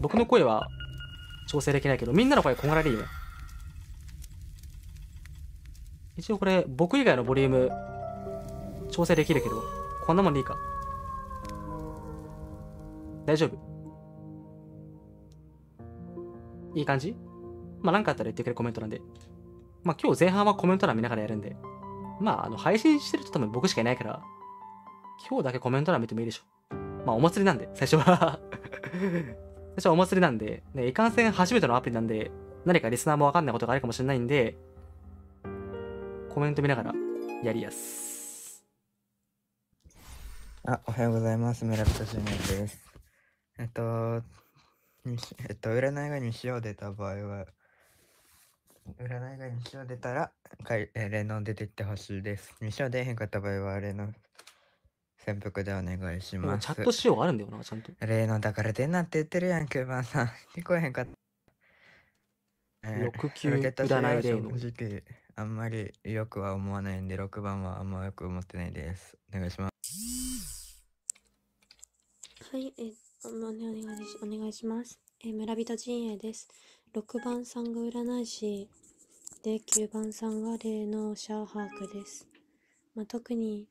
僕の声は調整できないけど、みんなの声こんがらでいいね。一応これ、僕以外のボリューム、調整できるけど、こんなもんでいいか。大丈夫。いい感じまあ何かあったら言ってくれコメントなんで。まあ今日前半はコメント欄見ながらやるんで。まああの配信してると多分僕しかいないから、今日だけコメント欄見てもいいでしょ。まあお祭りなんで、最初は私はお祭りなんで、ね、いかんせん初めてのアプリなんで、何かリスナーもわかんないことがあるかもしれないんで、コメント見ながらやりやす。あ、おはようございます。村人ジュニアです。えっと、えっと、占いが西を出た場合は、占いが西を出たら、かいえー霊能出てってほしいです。西を出へんかった場合は、レノン。潜伏でお願いします。チャット仕様あるんだよな、ちゃんと。例のだから出なって言ってるやん、9番さん。聞こえへんかった。え6占い例の。正直、あんまりよくは思わないんで、6番はあんまよく思ってないです。お願いします。はい、えー、まね、お願いし、お願いします。え村人陣営です。6番さんが占い師で、9番さんが霊能者把握です。まあ、特に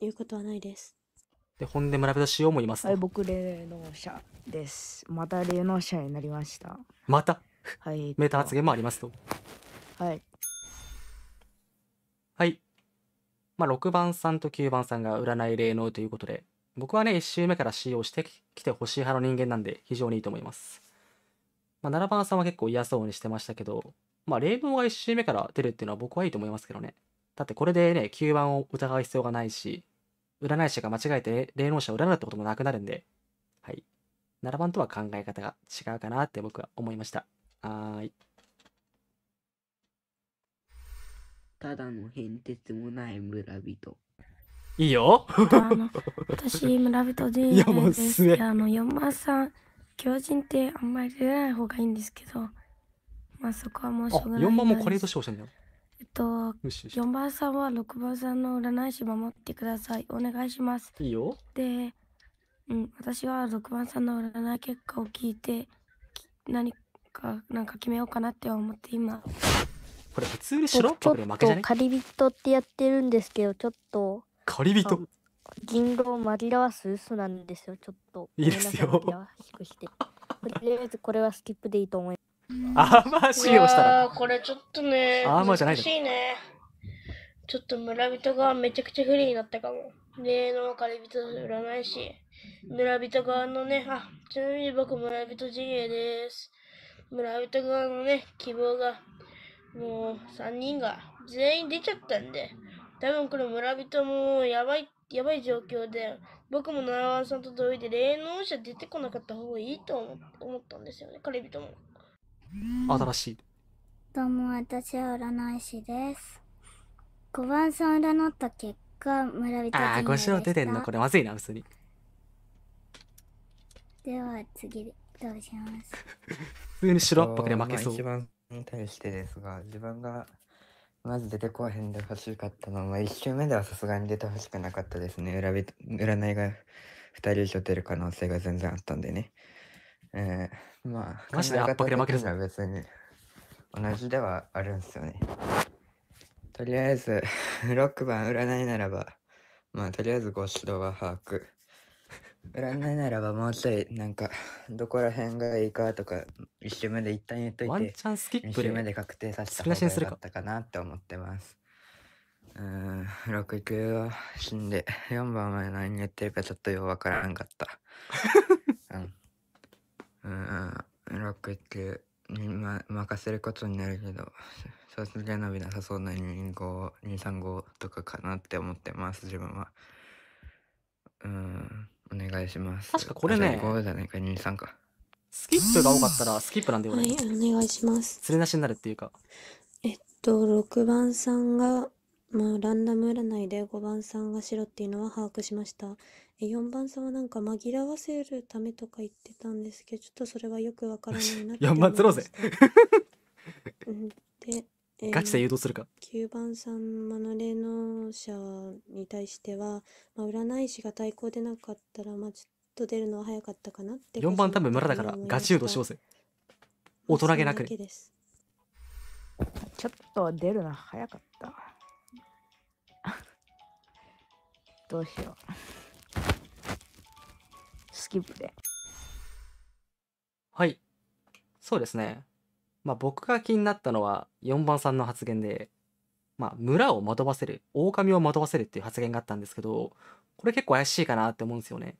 いうことはないです。で、本で村人しようもいます、はい、僕霊能者です。また霊能者になりました。またはい。メーター発言もありますと。はい。はい。まあ、6番さんと9番さんが占い霊能ということで、僕はね、1周目から使用してきてほしい派の人間なんで、非常にいいと思います。まあ、7番さんは結構嫌そうにしてましたけど、まあ、霊能が1周目から出るっていうのは僕はいいと思いますけどね。だってこれでね、9番を疑う必要がないし、占い師が間違えて霊能者を占うってこともなくなるんで、はい。7番とは考え方が違うかなって僕は思いました。はい。ただの変哲もない村人。いいよ。あの私、村人でいやもうすね。あの、さん、狂人ってあんまり出ない方がいいんですけど、まあそこはもうしょうがない。4番もこれとしてほしいんだよ。えっと、四4番さんは6番さんの占い師守ってください。お願いします。いいよ。で、うん、私は6番さんの占い結果を聞いて、何か、なんか決めようかなって思って今。これ普通にシロッちプょで負っとねカリビットってやってるんですけど、ちょっと借り人。人狼を紛らわす嘘なんですよ、ちょっと。いいですよとりあえずこれはスキップでいいと思います。アーマー使用したら。これちょっとね、アーマーじゃないしいね。ちょっと村人がめちゃくちゃ不利になったかも。霊能借り人占い師。村人側のね、あ、ちなみに僕村人陣営です。村人側のね、希望が、もう3人が全員出ちゃったんで、多分これ村人もやばい、やばい状況で、僕も奈良さんと同意で霊能者出てこなかった方がいいと思ったんですよね、彼人も。新しい。どうも、私は占い師です。5番さん占った結果、村人ああ、5勝出てんのこれまずいな、普通に。では、次、どうします 普通に白っぽくで負けそう。まあ、一番に対してですが、自分がまず出てこへんで欲しかったのは、1周目ではさすがに出てほしくなかったですね。占いが2人以上出る可能性が全然あったんでね。えーまあ、マジであっぱれ負ける別に同じではあるんですよね。とりあえず、6 番占いならば、まあ、とりあえずご指導は把握。占いならばもうちょい、なんか、どこら辺がいいかとか、一周目で一旦言っといて、ワンチャンスキップ一周目で確定させた方が良かったかなって思ってます。うん、6級は死んで、4番は何言ってるかちょっとようわからんかった。うん、ロックって、ま、任せることになるけど、小説が伸びなさそうな2、5、235とかかなって思ってます、自分は。うん、お願いします。確かこれね、5じゃないか、23か。スキップが多かったらスキップなんでよね。はい、お願いします。連れなしになるっていうか。えっと、六番さんが、まあ、ランダム占いで5番さんが白っていうのは把握しました。4番さんはなんか紛らわせるためとか言ってたんですけどちょっとそれはよくわからないなって思い4 番つろうぜ で、えーガチで誘導するか9番さんマのレの者に対しては、まあ、占い師が対抗でなかったらまあちょっと出るのは早かったかなって4番多分村だからガチ誘導しようぜ大人げなくねちょっと出るの早かった。どうしよう。スキップで。はい。そうですね。まあ僕が気になったのは4番さんの発言で、まあ村を惑わせる、狼を惑わせるっていう発言があったんですけど、これ結構怪しいかなって思うんですよね。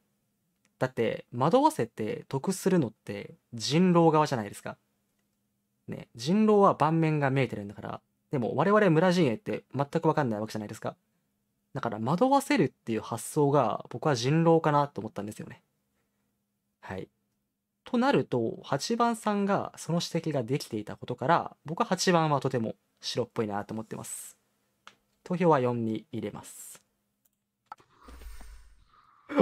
だって惑わせて得するのって人狼側じゃないですか。ね、人狼は盤面が見えてるんだから、でも我々村陣営って全くわかんないわけじゃないですか。だから惑わせるっていう発想が僕は人狼かなと思ったんですよね。はい。となると8番さんがその指摘ができていたことから僕は8番はとても白っぽいなと思ってます。投票は4に入れます。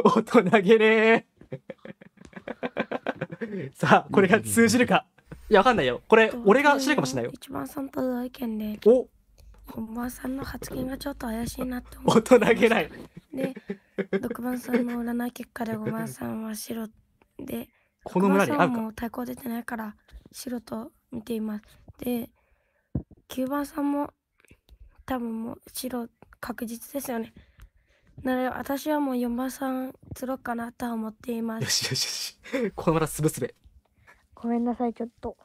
大人げねー さあこれが通じるか。いやわかんないよ。これ俺が白いかもしれないよ。1番さんと同意見で。お5番さんの発言がちょっと怪しいなと思って。大人げない。で6番さんの占い結果で5番さんは白って。で、この村に合うか。も太鼓出てないから白と見ています。で、9番さんも多分もう白確実ですよね。なら私はもう4番さん釣ろうかなとは思っています。よしよしよし。この村すべすべ。ごめんなさい、ちょっと。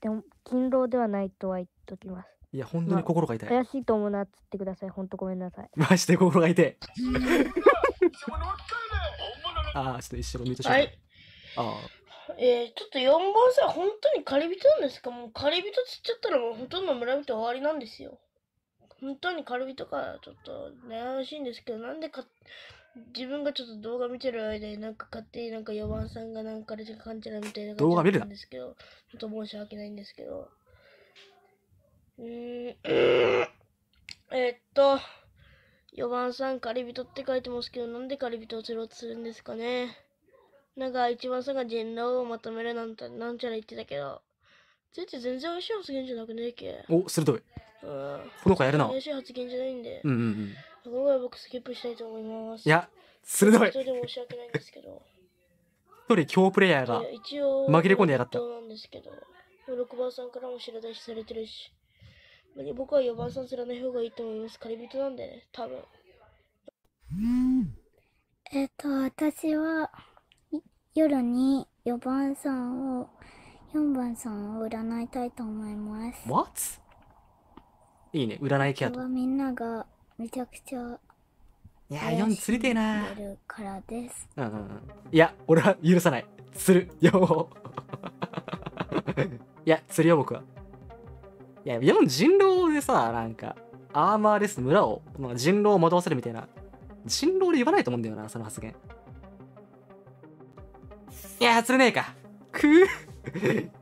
でも、勤労ではないとは言っときます。いや、本当に心が痛い。まあ、怪しいと思うな、つってください。本当ごめんなさい。マジで心が痛い。ああ、ちょっと一緒に見てしまう。はいあえー、ちょっと4番さん、本当に仮人なんですかもう仮人つっちゃったらもうほとんど村人終わりなんですよ。本当に仮人か、ちょっと悩ましいんですけど、なんでか、自分がちょっと動画見てる間になんか勝手になんか4番さんがなんかでかんちゃらみたいな動画見るんですけど、ちょっと申し訳ないんですけど。うーん、えー、っと、4番さん、仮人って書いてますけど、なんで仮人を釣ろうとするんですかね。なんか一番さが人狼をまとめるなんてなんちゃら言ってたけど、全然全然美味しい発言じゃなくねえけ。お、鋭い。うん。ほのかやるな。美味しい発言じゃないんで。うんうんうん。その僕スキップしたいと思います。いや、鋭い。人で申し訳ないんですけど。一人強プレイヤーが紛れ込んでやがった。そうなんですけど、6番さんからも知ら出しされてるし、僕は4番さんすらない方がいいと思います。仮人なんでね、多分。ん、えっと、私は。夜に4番さんを4番さんを占いたいと思います。What? いいね、占いキャラ。ト。みんながめちゃくちゃいや、4釣りてえな。るからです。うんうんいや、俺は許さない。釣る。よ いや、釣るよ、僕は。いや釣りよ僕はいや4人狼でさ、なんか、アーマーレス村を、まあ、人狼を惑わせるみたいな。人狼で言わないと思うんだよな、その発言。いや釣れねえかくぅ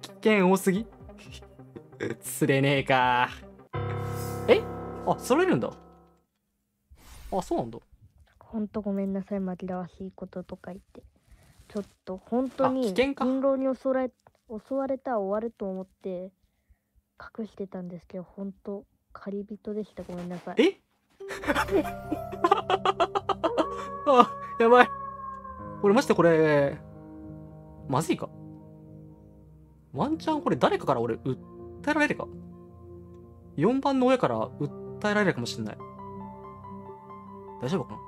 危険多すぎ釣れねえかえあ釣れるんだあそうなんだほんとごめんなさい紛らわしいこととか言ってちょっと本当に人狼に襲われ襲われたら終わると思って隠してたんですけど本当仮人でしたごめんなさいえ あやばい俺ましてこれまずいかワンチャンこれ誰かから俺訴えられるか ?4 番の親から訴えられるかもしんない。大丈夫かな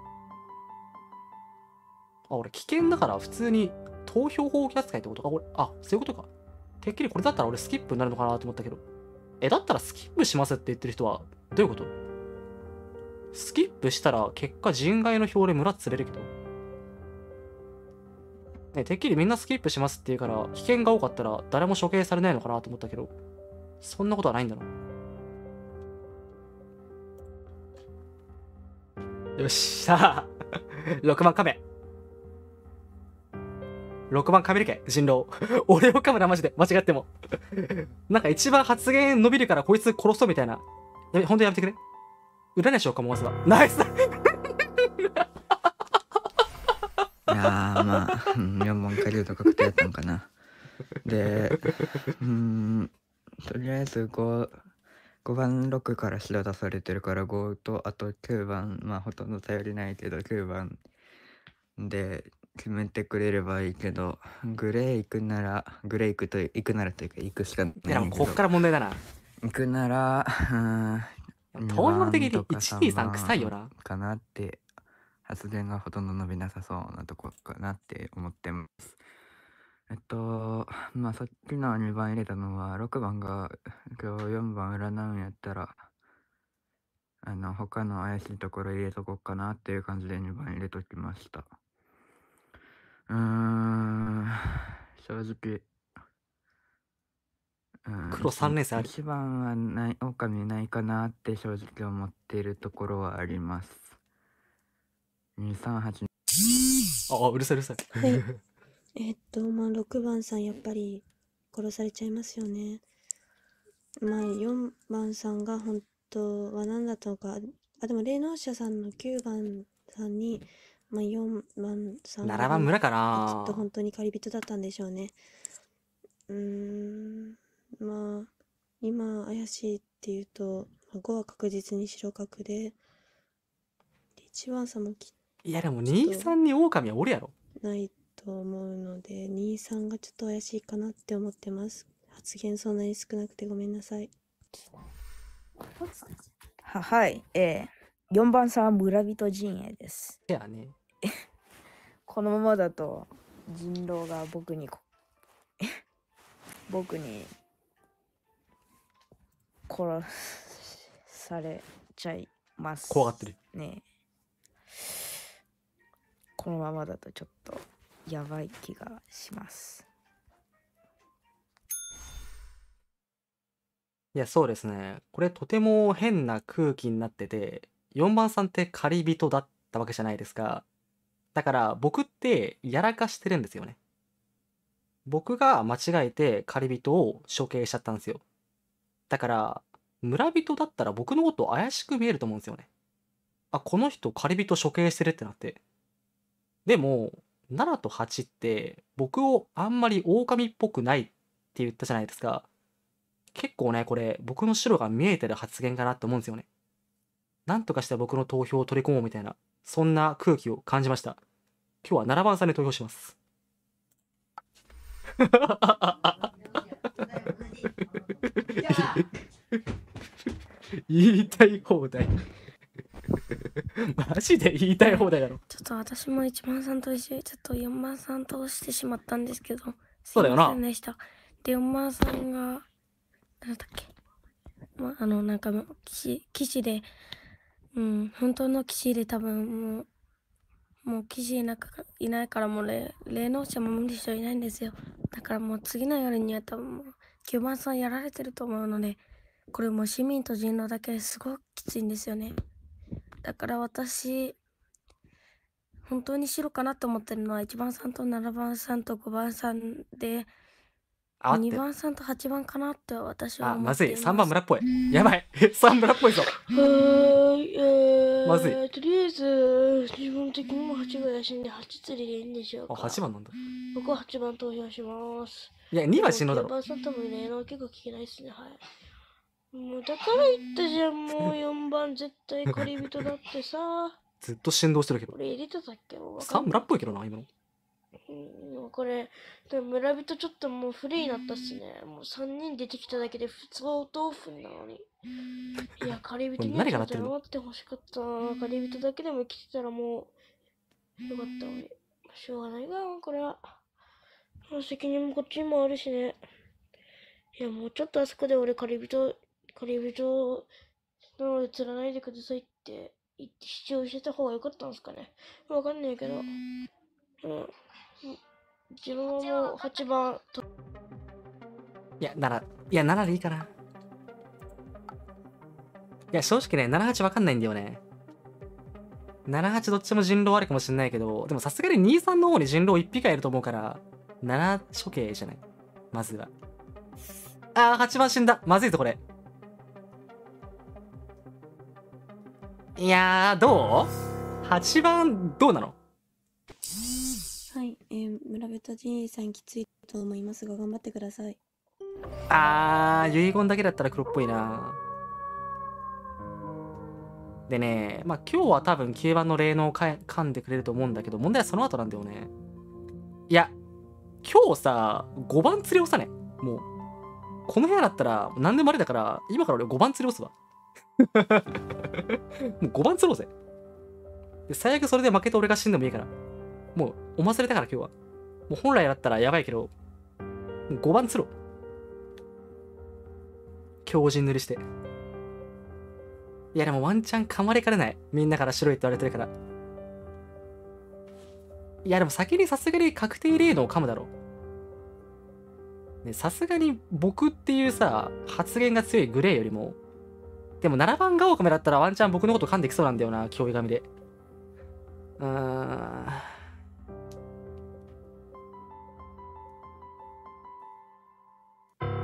あ、俺危険だから普通に投票法規扱いってことか俺、あ、そういうことか。てっきりこれだったら俺スキップになるのかなと思ったけど。え、だったらスキップしますって言ってる人はどういうことスキップしたら結果人外の票で村釣れるけど。ね、てっきりみんなスキップしますって言うから、危険が多かったら誰も処刑されないのかなと思ったけど、そんなことはないんだろ。よっし、ゃ あ、6番亀。6番亀るけ、ケ、人狼。俺を噛むな、マジで。間違っても。なんか一番発言伸びるからこいつ殺そうみたいな。ほんとやめてくれ。裏にしようか、もうすが。ナイスあまあ4万下流とく定やったんかなでうんとりあえず5 5番6から白出されてるから5とあと9番まあほとんど頼りないけど9番で決めてくれればいいけどグレー行くならグレー行くと行くならというか行くしかないいやもうこっから問題だな行くならうん東洋的に123臭いよなかなって発電がほとんど伸びなさそうなとこかなって思ってます。えっと、まあ、さっきの2番入れたのは、6番が今日4番占うんやったら、あの、他の怪しいところ入れとこうかなっていう感じで2番入れときました。うーん、正直。黒3連戦あり1番はない狼ないかなって正直思っているところはあります。ああうるさいうるさい えっとまあ6番さんやっぱり殺されちゃいますよねまあ4番さんが本当は何だったのかあでも霊能者さんの9番さんに、まあ、4番さん7番村かなきっと本当に仮人だったんでしょうねうんまあ今怪しいっていうと5は確実に白角で1番さんもきっいやでもさんに狼はおるやろないと思うのでさんがちょっと怪しいかなって思ってます発言そんなに少なくてごめんなさいははいえー、4番さんは村人陣営ですいやね このままだと人狼が僕に 僕に殺されちゃいます怖がってるねこのままだとちょっとやばい気がします。いや、そうですね。これとても変な空気になってて、4番さんって仮人だったわけじゃないですか。だから僕ってやらかしてるんですよね。僕が間違えて仮人を処刑しちゃったんですよ。だから、村人だったら僕のこと怪しく見えると思うんですよね。あ、この人仮人処刑してるってなって。でも7と8って僕をあんまり狼っぽくないって言ったじゃないですか結構ねこれ僕の白が見えてる発言かなって思うんですよねなんとかして僕の投票を取り込もうみたいなそんな空気を感じました今日は7番さんに投票します言いたい放題 マジで言いたい放題だろちょっと私も一番さんと一緒にちょっと4番さんとしてしまったんですけどそうだよなでしたで4番さんが何だっけまあのなんか騎士騎士でうん本当の騎士で多分もうもう騎士いなかいないからもう霊霊能者も無理していないんですよだからもう次の夜には多分もう9番さんやられてると思うのでこれも市民と人狼だけですごくきついんですよねだから私、本当に白かなと思ってるのは1番さんと7番さんと5番さんで、あ2番さんと8番かなって私はまずい、3番村っぽい。やばい、3 村っぽいぞ。まずい。とりあえず、自分的にも8番だしんで、8釣りでいいんでしょうか。あ、8番なんだ。僕は8番投票します。いや、2番死ぬだろ。3番さんともいな結構聞けないですね。はい。もうだから言ったじゃん、もう4番絶対り人だってさ。ずっと振動してるけど。これ入れてたっけさ、村っぽいけどな、今の。うん、これ、でも村人ちょっともうフリーになったっすね。もう3人出てきただけで普通は豆腐なのに。いや、カり人にに張ってほしかったな。り人だけでも来てたらもう、よかったのに。しょうがないが、これは。責任もこっちにもあるしね。いや、もうちょっとあそこで俺カり人、恋人なので釣らないでくださいって言って主張してた方が良かったんですかね。わかんないけど。うん。自分はもう8番と。いや、なら、いや、ならでいいかな。いや、正直ね、78わかんないんだよね。78どっちも人狼あるかもしれないけど、でもさすがに23の方に人狼1匹がいると思うから、7処刑じゃない。まずは。あー、8番死んだ。まずいぞ、これ。いやどう ?8 番、どうなのはい、えー、村人じさんきついと思いますが、頑張ってください。あー、遺言だけだったら黒っぽいな。でね、まあ今日は多分9番の霊能をかんでくれると思うんだけど、問題はその後なんだよね。いや、今日さ、5番釣りをさね。もう、この部屋だったら何でもあれだから、今から俺5番釣りをすわ。もう5番釣ろうぜ。で、最悪それで負けて俺が死んでもいいから。もう、お忘れたから今日は。もう本来だったらやばいけど、もう5番釣ろう。強靭塗りして。いやでもワンチャン噛まれかねない。みんなから白いって言われてるから。いやでも先にさすがに確定レのを噛むだろう。ね、さすがに僕っていうさ、発言が強いグレーよりも、でも7番がオカメだったらワンチャン僕のこと噛んできそうなんだよな、脅威神で。うーん。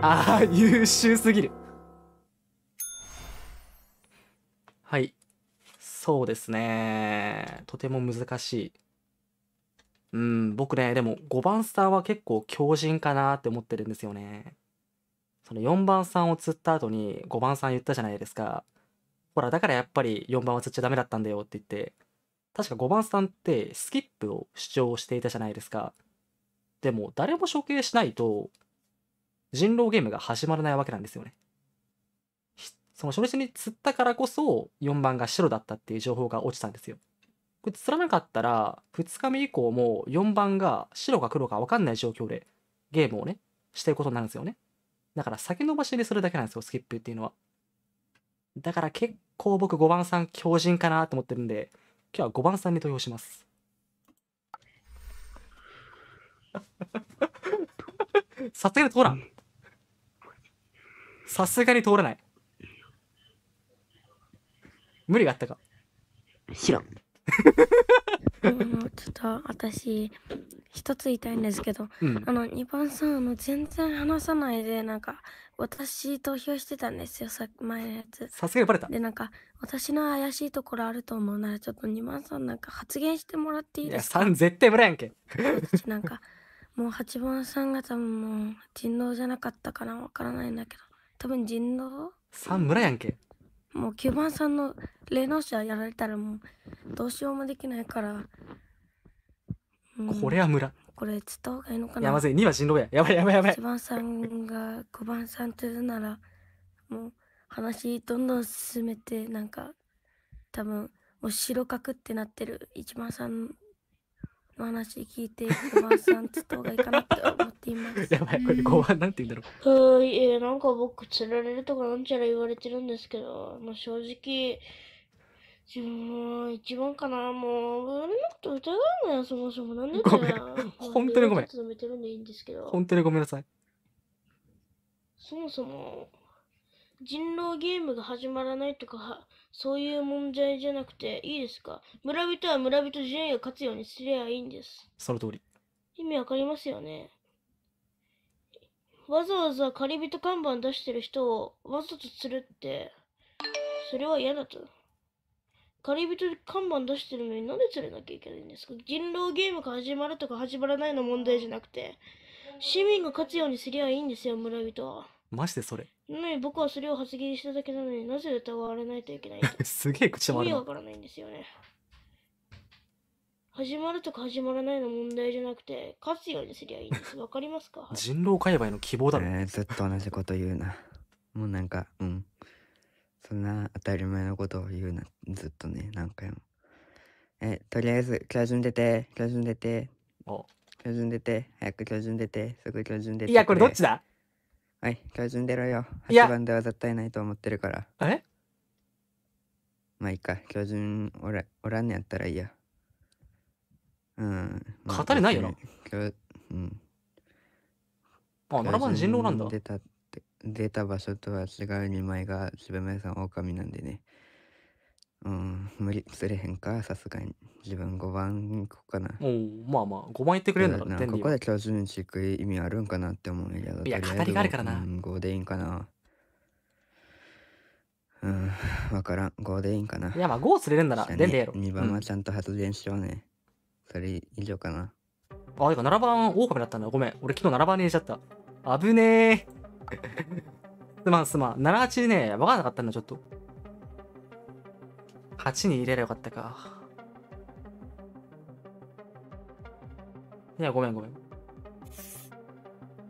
ああ、優秀すぎる。はい。そうですね。とても難しい。うん、僕ね、でも5番スターは結構強靭かなって思ってるんですよね。その4番さんを釣った後に5番さん言ったじゃないですか。ほら、だからやっぱり4番は釣っちゃダメだったんだよって言って、確か5番さんってスキップを主張していたじゃないですか。でも、誰も処刑しないと、人狼ゲームが始まらないわけなんですよね。その初日に釣ったからこそ4番が白だったっていう情報が落ちたんですよ。これ釣らなかったら2日目以降も4番が白か黒か分かんない状況でゲームをねしていくことになるんですよね。だから先延ばしするだけなんですよ、スキップっていうのは。だから結構僕5番さん強靭かなと思ってるんで、今日は5番さんに投票します。さすがに通らん。さすがに通らない。無理があったか。知らん。ちょっと私一つ言いたいんですけど、うん、あの2番さんあの全然話さないでなんか私投票してたんですよさ前のやつさすがにバレたでなんか私の怪しいところあると思うならちょっと2番さんなんか発言してもらっていいですかいや3絶対無駄やんけなんかもう8番さんが多分もう人狼じゃなかったかなわからないんだけど多分人狼 ?3 村やんけもう9番さんの霊能者やられたらもうどうしようもできないから、うん、これは村これ伝った方がいいのかないやまずい2は新郎ややばいやばいやばい1番さんが5番さんというならもう話どんどん進めてなんか多分もう白角ってなってる1番さんの話聞いて5番さんつった方がいいかなって思っています やばいこれ5番なんて言うんだろう、うん、えー、なんか僕釣られるとかなんちゃら言われてるんですけど、まあ、正直自分は一番かなもう俺のこと疑うのよそもそもなんでごめん 本当にごめん本当にごめんなさいそもそも人狼ゲームが始まらないとかそういう問題じゃなくていいですか村人は村人順位が勝つようにすりゃいいんですその通り意味わかりますよねわざわざ仮人看板出してる人をわざとするってそれは嫌だと仮人看板出してるのになんで釣れなきゃいけないんですか人狼ゲームが始まるとか始まらないの問題じゃなくて市民が勝つようにすりゃいいんですよ村人はマジでそれね、僕はそれを発言しただけなのになぜ疑われないといけない すげえ口もあるわからないんですよね。始まるとか始まらないの問題じゃなくて、勝つようにすりゃいいんです。わかりますか、人狼界隈の希望だろえーずっと同じこと言うな。もうなんか、うん。そんな当たり前のことを言うな。ずっとね、何回も。え、とりあえず、巨人出て、巨人出て、お教授に出て、早く巨人出て、すぐ巨人出て。いやこれどっちだはい、巨人出ろよ。いや8番では絶対ないと思ってるから。えまあいいか、巨人おらおらんねやったらいいや。うん。まあ勝れないよな。別に巨うん。あ、7番人狼なんだ出た出た場所とは違う二枚が、渋谷さん狼なんでね。うん、無理すれへんか、さすがに。自分5番行こうかな。おう、まあまあ、5番行ってくれるんだろな、ね。ここで教授に行く意味あるんかなって思うやけど、いや、語りがあるからうな。ん、5でいいんかな。うん、わからん。5でいいんかな。いや、まあ、5釣れるんなら、確でやろ2番はちゃんと発電しようね。それ以上かな。あ、てか7番、狼だったんだ。ごめん。俺、昨日7番に入れちゃった。危ねえ。すまん、すまん。78ね、わかんなかったんだ、ちょっと。8に入れればよかったか。いや、ごめんごめん。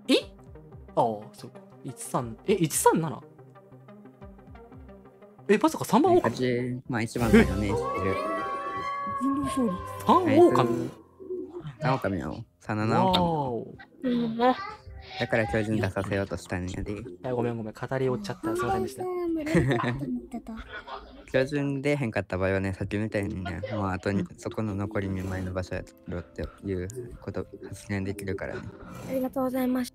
えああ、そうか。13、え、137? え、まさか3番狼まあ1番だよね、知ってる。3狼 ?3 狼なの ?3 7狼。だから巨人出させようとしたんやで。いや、ごめんごめん。語り終っちゃった。すいませんでした。標準でへんかった場合はね、さっきみたいにね、もうあとにそこの残り2枚の場所やろっていうこと発言できるからね。ありがとうございます。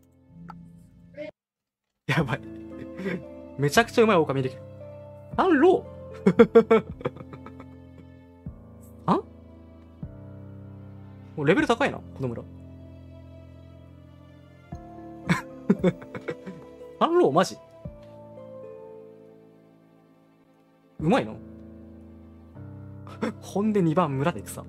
やばい。めちゃくちゃうまい狼できる。あろ あもうレベル高いな、この村。あろマジうまいのほんで2番村で草